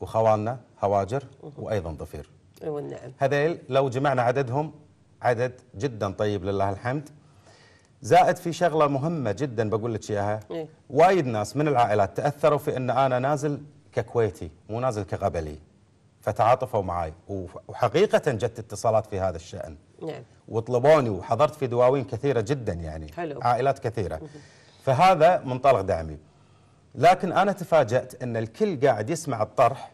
وخوالنا هواجر وايضا ضفير والنعم أيوة، هذيل لو جمعنا عددهم عدد جدا طيب لله الحمد زائد في شغله مهمه جدا بقول لك اياها إيه. وايد ناس من العائلات تاثروا في ان انا نازل ككويتي مو نازل كقبلي فتعاطفوا معي وحقيقه جت اتصالات في هذا الشان نعم وطلبوني وحضرت في دواوين كثيره جدا يعني حلو. عائلات كثيره فهذا منطلق دعمي لكن انا تفاجات ان الكل قاعد يسمع الطرح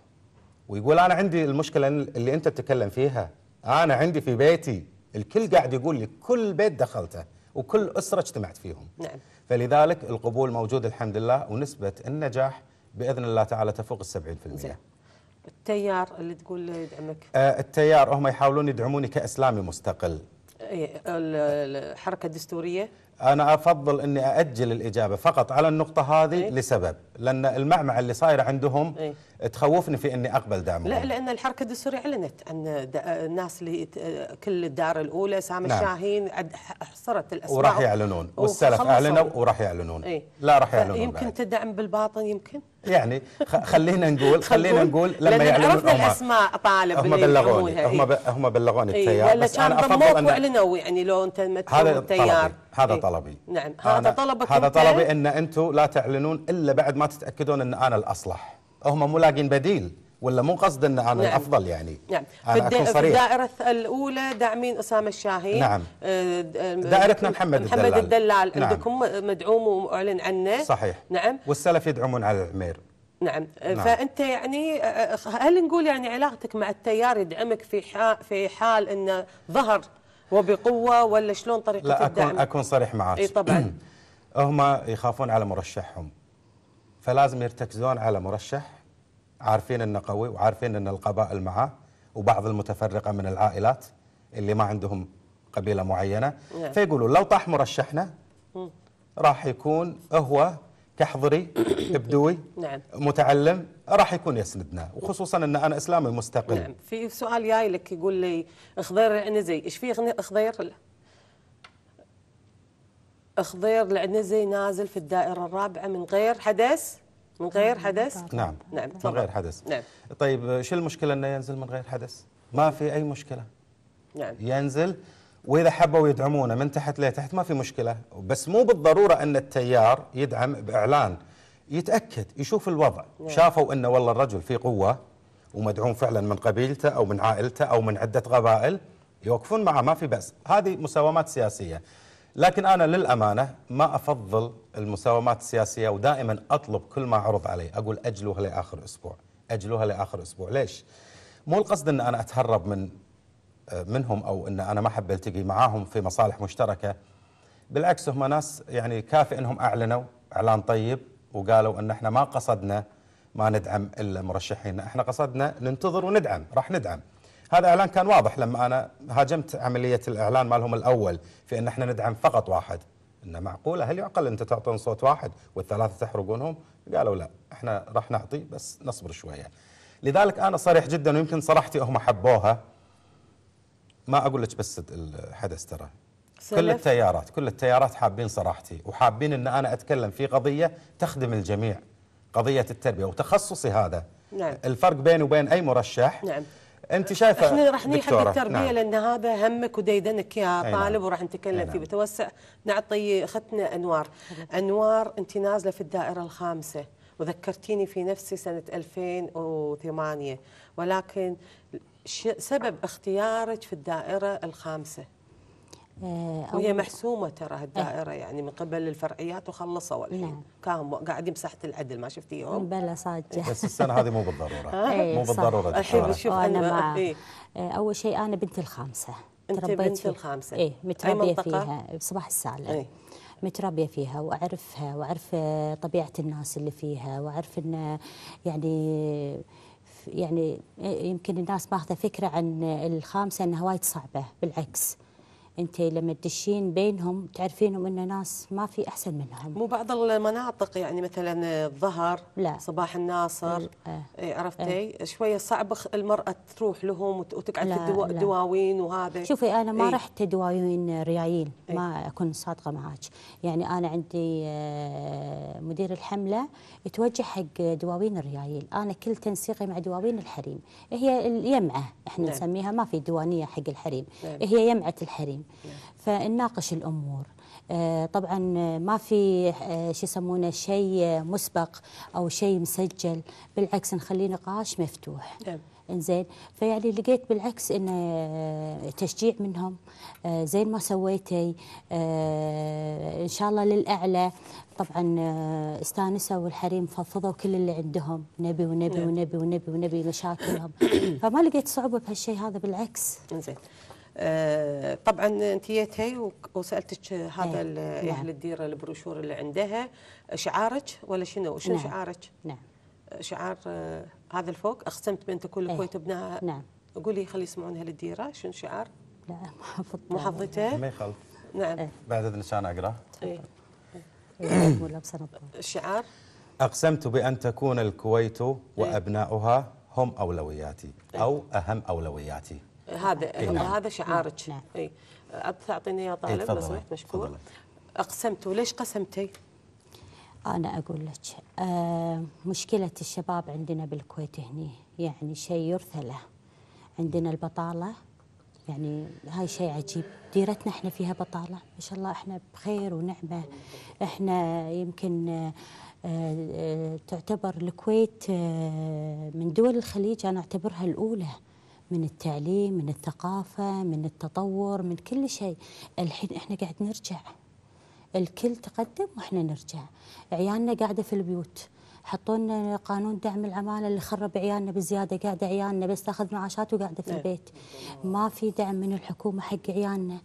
ويقول انا عندي المشكله اللي انت تتكلم فيها انا عندي في بيتي الكل قاعد يقول لي كل بيت دخلته وكل اسره اجتمعت فيهم نعم. فلذلك القبول موجود الحمد لله ونسبه النجاح باذن الله تعالى تفوق ال 70% زين. التيار اللي تقول يدعمك آه التيار هم يحاولون يدعموني كاسلامي مستقل إيه، الحركه الدستوريه أنا أفضل أني أأجل الإجابة فقط على النقطة هذه إيه؟ لسبب لأن المعمعة اللي صايرة عندهم إيه؟ تخوفني في أني أقبل دعمهم لا لأن الحركة الدستورية أعلنت عن الناس اللي كل الدار الأولى سامي نعم. الشاهين حصرت الأسماء وراح يعلنون والسلف أعلنوا وراح يعلنون إيه؟ لا راح يعلنون يمكن بعد. تدعم بالباطن يمكن يعني خلينا نقول خلينا نقول لما يعلنون عرفنا الاسماء طالب هم بلغوني هم إيه. هم بلغوني إيه، التيار إيه؟ بس انا افضل أن... يعني لو انت متهم التيار هذا إيه؟ طلبي نعم هذا طلبك هذا طلبي ان انتم لا تعلنون الا بعد ما تتاكدون ان انا الاصلح هم مو لاقين بديل ولا مو قصد ان انا نعم. الافضل يعني نعم أنا أكون صريح. في الدائره الاولى داعمين اسامه الشاهين نعم آه، آه، دائرتنا محمد, الدلال محمد الدلال الدلال نعم. عندكم مدعوم ومعلن عنه صحيح نعم والسلف يدعمون على العمير نعم. آه، نعم فانت يعني هل نقول يعني علاقتك مع التيار يدعمك في حال في حال انه ظهر وبقوه ولا شلون طريقه لا الدعم؟ اكون اكون صريح معك اي طبعا هم يخافون على مرشحهم فلازم يرتكزون على مرشح عارفين انه قوي وعارفين ان القبائل معاه وبعض المتفرقه من العائلات اللي ما عندهم قبيله معينه نعم. فيقولوا لو طاح مرشحنا راح يكون هو تحضري تبدوي نعم. متعلم راح يكون يسندنا وخصوصا ان انا اسلامي مستقل نعم في سؤال جاي لك يقول لي خضير العنزي ايش في خضير خضير العنزي نازل في الدائره الرابعه من غير حدث من غير نعم. حدث نعم. نعم نعم من غير حدث نعم طيب شو المشكله انه ينزل من غير حدث ما في اي مشكله نعم ينزل واذا حبوا يدعمونه من تحت لتحت ما في مشكله بس مو بالضروره ان التيار يدعم باعلان يتاكد يشوف الوضع نعم. شافوا ان والله الرجل في قوه ومدعوم فعلا من قبيلته او من عائلته او من عده قبائل يوقفون معه ما في بس هذه مساومات سياسيه لكن انا للامانه ما افضل المساومات السياسيه ودائما اطلب كل ما عرض علي اقول اجلوها لاخر اسبوع اجلوها لاخر اسبوع ليش مو القصد ان انا اتهرب من منهم او ان انا ما احب التقي معاهم في مصالح مشتركه بالعكس هم ناس يعني كافي انهم اعلنوا اعلان طيب وقالوا ان احنا ما قصدنا ما ندعم الا مرشحين احنا قصدنا ننتظر وندعم راح ندعم هذا اعلان كان واضح لما انا هاجمت عمليه الاعلان مالهم الاول في ان احنا ندعم فقط واحد ان معقوله هل يعقل انت تعطون صوت واحد والثلاثه تحرقونهم قالوا لا احنا راح نعطي بس نصبر شويه لذلك انا صريح جدا ويمكن صراحتي هم حبوها ما اقول لك بس الحدث ترى كل التيارات كل التيارات حابين صراحتي وحابين ان انا اتكلم في قضيه تخدم الجميع قضيه التربيه وتخصصي هذا نعم. الفرق بيني وبين اي مرشح نعم انت شايفه احنا راح نيجي حق التربيه نعم. لان هذا همك وديدنك يا نعم. طالب وراح نتكلم نعم. فيه بتوسع نعطي اختنا انوار انوار انت نازله في الدائره الخامسه وذكرتيني في نفسي سنه 2008 ولكن سبب اختيارك في الدائرة الخامسة آه، وهي محسومة ترى الدائرة إيه. يعني من قبل الفرعيات وخلصوا الحين نعم. كانوا قاعدين بساحة العدل ما شفتيهم بلا صادقة بس السنة هذه مو بالضرورة إيه، مو بالضرورة الحين شوف أنا ما إيه. آه، أول شيء أنا بنت الخامسة أنت بنت الخامسة إيه متربية فيها صباح السالة متربيه فيها واعرفها واعرف طبيعه الناس اللي فيها واعرف ان يعني يعني إيه، يمكن الناس ماخذه فكره عن الخامسه انها وايد صعبه بالعكس انت لما تدشين بينهم تعرفينهم ان ناس ما في احسن منهم مو بعض المناطق يعني مثلا الظهر لا صباح الناصر آه إيه، عرفتي ايه شويه صعب المراه تروح لهم وتقعد الدوا الدواوين وهذا شوفي انا ما ايه رحت دواوين ريايين ايه ما اكون صادقه معك يعني انا عندي آه، مدير الحمله يتوجه حق دواوين الريايل انا كل تنسيقي مع دواوين الحريم هي اليمعه احنا نعم. نسميها ما في دوانيه حق الحريم نعم. هي يمعه الحريم فنناقش الامور آه، طبعا ما في آه، شو يسمونه شيء مسبق او شيء مسجل بالعكس نخليه نقاش مفتوح انزين فيعني لقيت بالعكس انه آه، تشجيع منهم زين ما سويتي ان شاء الله للاعلى طبعا استانسوا والحريم فضفضوا كل اللي عندهم نبي ونبي ونبي ونبي ونبي مشاكلهم فما لقيت صعوبه بهالشيء هذا بالعكس انزين آه، طبعا انت جيتي وسالتك هذا اهل نعم. نعم. الديره البروشور اللي عندها شعارك ولا شنو؟ شنو نعم. شعارك؟ نعم شعار آه، هذا الفوق اقسمت بان تكون الكويت إيه. ابنها نعم قولي خلي اهل الديره شنو شعار؟ لا ما حفظته ما يخالف نعم إيه؟ بعد اذن انا اقراه إيه. الشعار إيه. اقسمت بان تكون الكويت وابناؤها هم اولوياتي او اهم اولوياتي هذا إيه، نعم. هذا شعارك نعم. اي تعطيني يا طالب لو سمحت مشكور اقسمت وليش قسمتي؟ أنا أقول لك آه مشكلة الشباب عندنا بالكويت هني يعني شيء يرثى له عندنا البطالة يعني هاي شيء عجيب ديرتنا احنا فيها بطالة ما شاء الله احنا بخير ونعمة احنا يمكن آه، آه، تعتبر الكويت آه، من دول الخليج أنا أعتبرها الأولى من التعليم من الثقافة من التطور من كل شيء الحين إحنا قاعد نرجع الكل تقدم وإحنا نرجع عيالنا قاعدة في البيوت حطوا لنا قانون دعم العماله اللي خرب عيالنا بزياده قاعده عيالنا بس تاخذ معاشات وقاعده في نعم. البيت ما في دعم من الحكومه حق عيالنا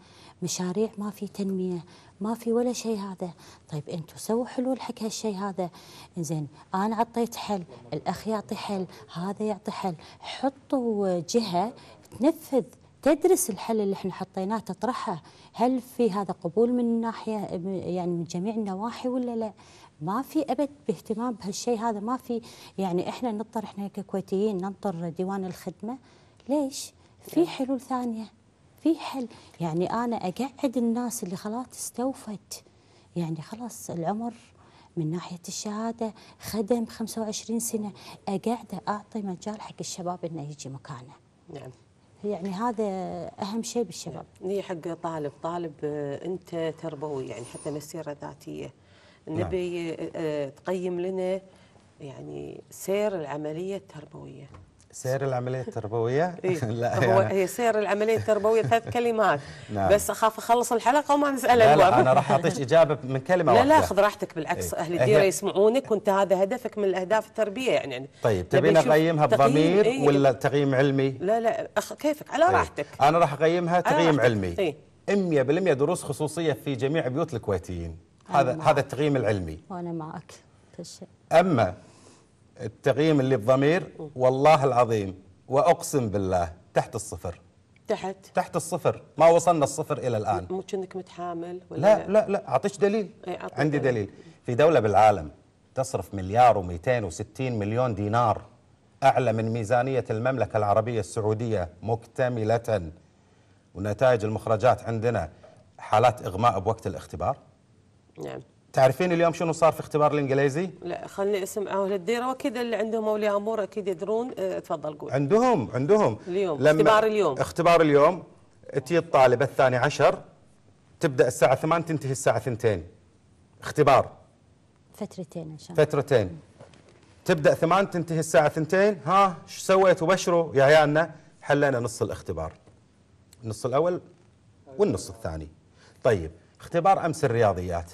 مشاريع ما في تنميه ما في ولا شيء هذا طيب انتم سووا حلول حق هالشيء هذا زين انا عطيت حل الاخ يعطي حل هذا يعطي حل حطوا جهه تنفذ تدرس الحل اللي احنا حطيناه تطرحه هل في هذا قبول من ناحيه يعني من جميع النواحي ولا لا ما في ابد باهتمام بهالشيء هذا ما في يعني احنا نضطر احنا ككويتيين ننطر ديوان الخدمه ليش في حلول ثانيه في حل يعني انا اقعد الناس اللي خلاص استوفت يعني خلاص العمر من ناحية الشهادة خدم 25 سنة أقعد أعطي مجال حق الشباب أنه يجي مكانه نعم يعني هذا اهم شيء بالشباب. نعم. هي إيه، حق طالب، طالب آه، انت تربوي يعني حتى مسيره ذاتيه. نعم. نبي نعم. تقيم لنا يعني سير العمليه التربويه. سير العملية التربوية؟ إيه. لا هو يعني. هي إيه، سير العملية التربوية ثلاث كلمات نعم. بس أخاف أخلص الحلقة وما نسأله لا, لا أنا راح أعطيك إجابة من كلمة لا واحدة لا لا خذ راحتك بالعكس إيه؟ أهل الديرة يسمعونك وأنت هذا هدفك من الأهداف التربية يعني طيب تبين أقيمها بضمير إيه؟ ولا تقييم علمي؟ لا لا أخ... كيفك على إيه؟ راحتك أنا راح أقيمها تقييم علمي إيه؟ 100% دروس خصوصية في جميع بيوت الكويتيين هذا هذا التقييم العلمي وأنا معك في الشيء أما التقييم اللي بضمير والله العظيم واقسم بالله تحت الصفر تحت تحت الصفر ما وصلنا الصفر الى الان مو كأنك متحامل ولا لا لا لا اعطيك دليل إيه، عندي دليل. دليل في دوله بالعالم تصرف مليار و260 مليون دينار اعلى من ميزانيه المملكه العربيه السعوديه مكتمله ونتائج المخرجات عندنا حالات اغماء بوقت الاختبار نعم تعرفين اليوم شنو صار في اختبار الانجليزي؟ لا خلني اسم اهل الديره واكيد اللي عندهم اولياء امور اكيد يدرون اه تفضل قول عندهم عندهم اليوم لما اختبار اليوم اختبار اليوم تجي الطالبه الثاني عشر تبدا الساعه 8 تنتهي الساعه 2 اختبار فترتين ان شاء الله فترتين تبدا 8 تنتهي الساعه 2 ها شو سويتوا بشروا يا عيالنا حلينا نص الاختبار النص الاول والنص الثاني طيب اختبار امس الرياضيات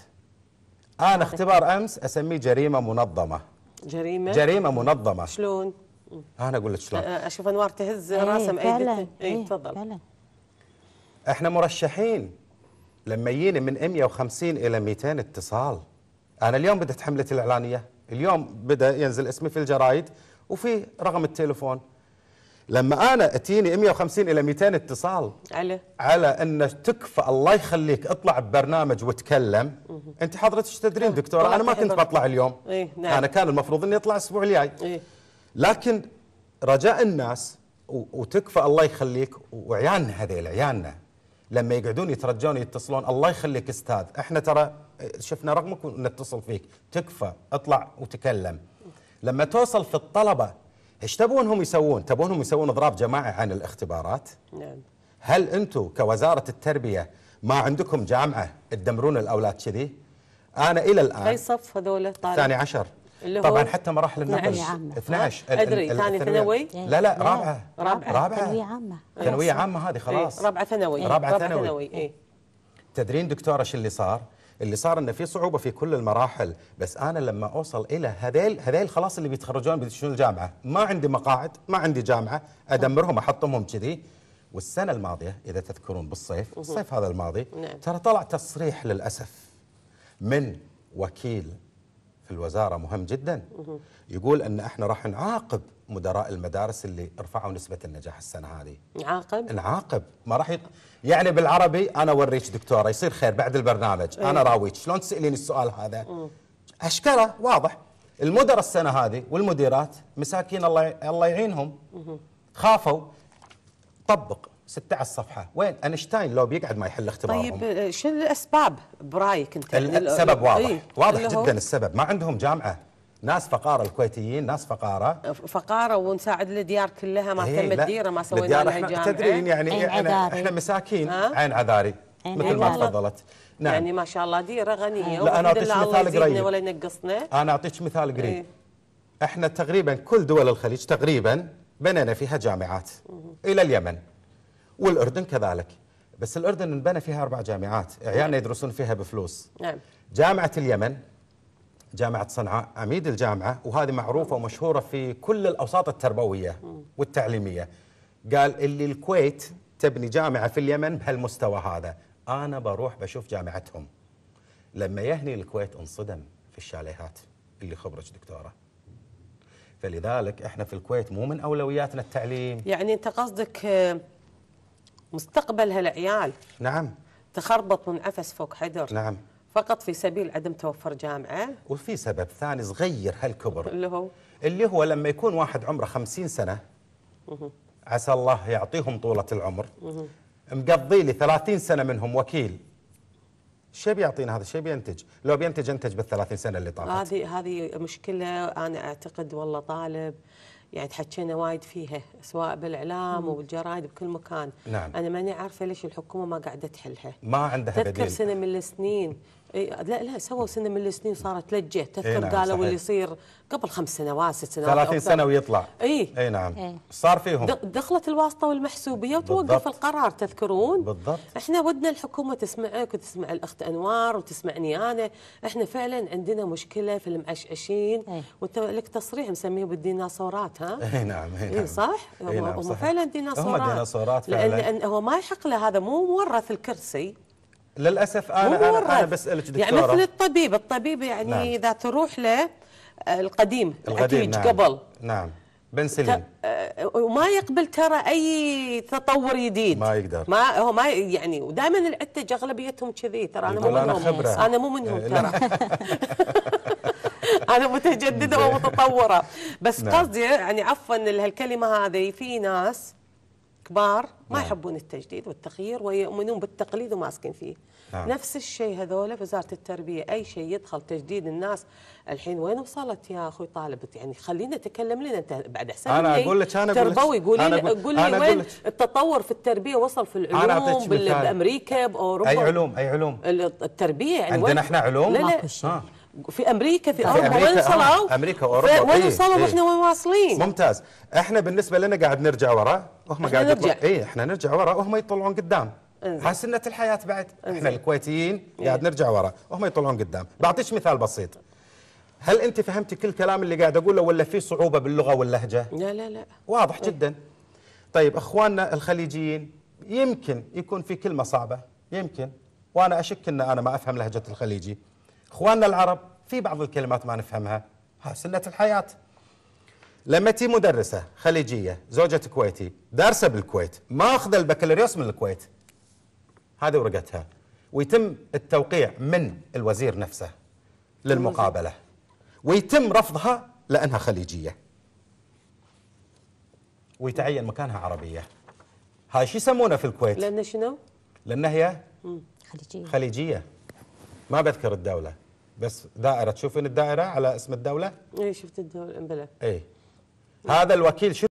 أنا اختبار أمس أسميه جريمة منظمة جريمة جريمة منظمة شلون؟ أنا أقول لك شلون أشوف أنوار تهز ايه راسها إيه، فعلا أي إيه، تفضل فعلا. إحنا مرشحين لما يجيني من 150 إلى 200 اتصال أنا اليوم بدأت حملة الإعلانية اليوم بدأ ينزل اسمي في الجرايد وفي رقم التليفون لما انا اتيني 150 الى 200 اتصال على على ان تكفى الله يخليك اطلع ببرنامج وتكلم انت حضرتك تدرين آه. دكتوره انا ما كنت بطلع اليوم إيه؟ نعم. انا كان المفروض اني اطلع الاسبوع الجاي إيه؟ لكن رجاء الناس وتكفى الله يخليك وعيالنا هذيل عيالنا لما يقعدون يترجون يتصلون الله يخليك استاذ احنا ترى شفنا رقمك ونتصل فيك تكفى اطلع وتكلم لما توصل في الطلبه ايش تبونهم يسوون؟ تبونهم يسوون اضراب جماعي عن الاختبارات؟ نعم هل انتم كوزاره التربيه ما عندكم جامعه تدمرون الاولاد كذي؟ انا الى الان اي صف هذول طالب؟ ثاني عشر اللي طبعا حتى مراحل النقل 12 ادري ثاني ثانوي لا لا نعم. رابعه رابعه رابعه ثانويه عامه ثانويه عامه هذه إيه، خلاص رابعه ثانوي رابعه ثانوي إيه. تدرين دكتوره ايش اللي صار؟ اللي صار انه في صعوبه في كل المراحل بس انا لما اوصل الى هذيل هذيل خلاص اللي بيتخرجون بيدشون الجامعه ما عندي مقاعد ما عندي جامعه ادمرهم احطمهم كذي والسنه الماضيه اذا تذكرون بالصيف الصيف هذا الماضي نعم. ترى طلع تصريح للاسف من وكيل الوزاره مهم جدا يقول ان احنا راح نعاقب مدراء المدارس اللي رفعوا نسبه النجاح السنه هذه نعاقب نعاقب ما راح يط... يعني بالعربي انا اوريك دكتوره يصير خير بعد البرنامج إيه. انا راويك شلون تساليني السؤال هذا اشكره واضح المدراء السنه هذه والمديرات مساكين الله الله يعينهم خافوا طبق 16 صفحه وين اينشتاين لو بيقعد ما يحل اختبارهم طيب شو الاسباب برايك انت السبب واضح ايه؟ واضح جدا السبب ما عندهم جامعه ناس فقاره الكويتيين ناس فقاره فقاره ونساعد الديار كلها ما إيه، تم الديره ما سوينا لها جامعه تدرين يعني عين احنا, احنا مساكين عين عذاري عين مثل ما تفضلت نعم يعني ما شاء الله ديره غنيه لا انا اعطيك مثال قريب ولا ينقصنا انا اعطيك مثال قريب إيه. احنا تقريبا كل دول الخليج تقريبا بنينا فيها جامعات الى اليمن والاردن كذلك بس الاردن انبنى فيها اربع جامعات عيالنا نعم. يدرسون فيها بفلوس نعم جامعه اليمن جامعه صنعاء عميد الجامعه وهذه معروفه ومشهوره في كل الاوساط التربويه والتعليميه قال اللي الكويت تبني جامعه في اليمن بهالمستوى هذا انا بروح بشوف جامعتهم لما يهني الكويت انصدم في الشاليهات اللي خبرج دكتوره فلذلك احنا في الكويت مو من اولوياتنا التعليم يعني انت قصدك آه، مستقبل هالعيال نعم تخربط من فوق حدر نعم فقط في سبيل عدم توفر جامعه وفي سبب ثاني صغير هالكبر اللي هو اللي هو لما يكون واحد عمره خمسين سنه مه. عسى الله يعطيهم طولة العمر مه. مقضي لي 30 سنة منهم وكيل شو بيعطينا هذا شو بينتج لو بينتج انتج بال 30 سنة اللي طافت هذه هذه مشكلة أنا أعتقد والله طالب يعني تحكينا وايد فيها سواء بالاعلام وبالجرايد بكل مكان نعم. انا ماني عارفه ليش الحكومه ما قاعده تحلها ما عندها تذكر بديل. سنه من السنين إيه، لا لا سووا سنه من السنين صارت لجه إيه تذكر إيه نعم قالوا اللي يصير قبل خمس سنوات ست سنوات 30 سنه ويطلع اي اي نعم إيه. صار فيهم دخلت الواسطه والمحسوبيه وتوقف القرار تذكرون بالضبط احنا ودنا الحكومه تسمعك وتسمع الاخت انوار وتسمعني انا احنا فعلا عندنا مشكله في المعشعشين إيه. وانت لك تصريح مسميه بالديناصورات ها اي نعم اي إيه، نعم صح إيه نعم هم فعلا ديناصورات هم ديناصورات فعلا لان هو ما يحق له هذا مو مورث الكرسي للاسف انا انا بسالك دكتوره يعني مثل الطبيب الطبيب يعني نعم. اذا تروح له آه، القديم القديم نعم. قبل نعم بن سليم آه، وما يقبل ترى اي تطور جديد ما يقدر ما هو ما يعني ودائما العتج اغلبيتهم كذي ترى انا مو منهم خبرة. انا مو منهم ترى انا متجدده ومتطوره بس نعم. قصدي يعني عفوا هالكلمه هذه في ناس كبار ما نعم. يحبون التجديد والتغيير ويؤمنون بالتقليد وماسكين فيه نعم. نفس الشيء هذول في وزاره التربيه اي شيء يدخل تجديد الناس الحين وين وصلت يا اخوي طالب يعني خلينا تكلم لنا انت بعد احسن انا اقول لك انا تربوي قولي أنا قول لي وين التطور في التربيه وصل في العلوم بامريكا باوروبا اي علوم اي علوم التربيه يعني عندنا احنا علوم لا لا. في امريكا في اوروبا وين صنعوا؟ آه، امريكا واوروبا وين صنعوا إيه؟ واحنا إيه. وين واصلين؟ ممتاز احنا بالنسبه لنا قاعد نرجع ورا وهم قاعد نرجع اي احنا نرجع ورا وهم يطلعون قدام ها سنه الحياه بعد احنا الكويتيين إيه. قاعد نرجع ورا وهم يطلعون قدام بعطيك مثال بسيط هل انت فهمتي كل كلام اللي قاعد اقوله ولا في صعوبه باللغه واللهجه؟ لا لا لا واضح إيه؟ جدا طيب اخواننا الخليجيين يمكن يكون في كلمه صعبه يمكن وانا اشك ان انا ما افهم لهجه الخليجي اخواننا العرب في بعض الكلمات ما نفهمها ها سنه الحياه لما تي مدرسه خليجيه زوجة كويتي دارسه بالكويت ماخذه البكالوريوس من الكويت هذه ورقتها ويتم التوقيع من الوزير نفسه للمقابله ويتم رفضها لانها خليجيه ويتعين مكانها عربيه هاي شو يسمونه في الكويت لان شنو لان هي خليجيه خليجيه ما بذكر الدوله بس دائره تشوفين الدائره على اسم الدوله اي شفت الدوله بلى اي هذا الوكيل شو